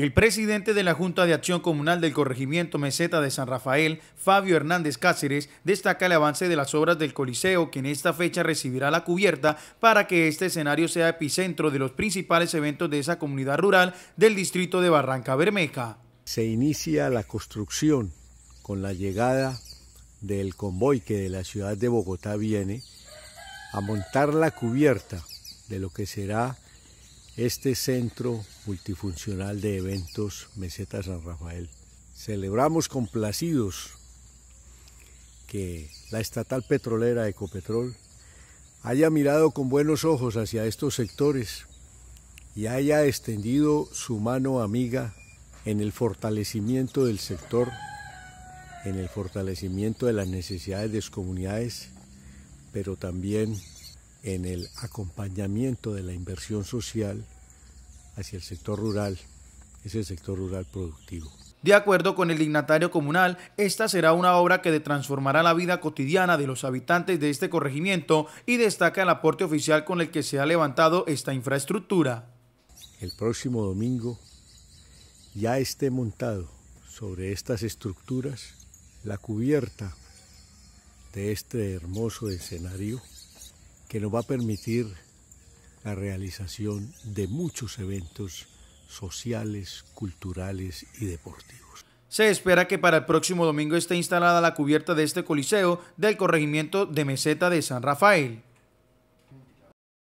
El presidente de la Junta de Acción Comunal del Corregimiento Meseta de San Rafael, Fabio Hernández Cáceres, destaca el avance de las obras del Coliseo que en esta fecha recibirá la cubierta para que este escenario sea epicentro de los principales eventos de esa comunidad rural del distrito de Barranca Bermeja. Se inicia la construcción con la llegada del convoy que de la ciudad de Bogotá viene a montar la cubierta de lo que será este centro multifuncional de eventos Meseta San Rafael. Celebramos complacidos que la estatal petrolera Ecopetrol haya mirado con buenos ojos hacia estos sectores y haya extendido su mano amiga en el fortalecimiento del sector, en el fortalecimiento de las necesidades de sus comunidades, pero también en el acompañamiento de la inversión social hacia el sector rural, es el sector rural productivo. De acuerdo con el dignatario comunal, esta será una obra que transformará la vida cotidiana de los habitantes de este corregimiento y destaca el aporte oficial con el que se ha levantado esta infraestructura. El próximo domingo ya esté montado sobre estas estructuras la cubierta de este hermoso escenario que nos va a permitir la realización de muchos eventos sociales, culturales y deportivos. Se espera que para el próximo domingo esté instalada la cubierta de este coliseo del corregimiento de Meseta de San Rafael.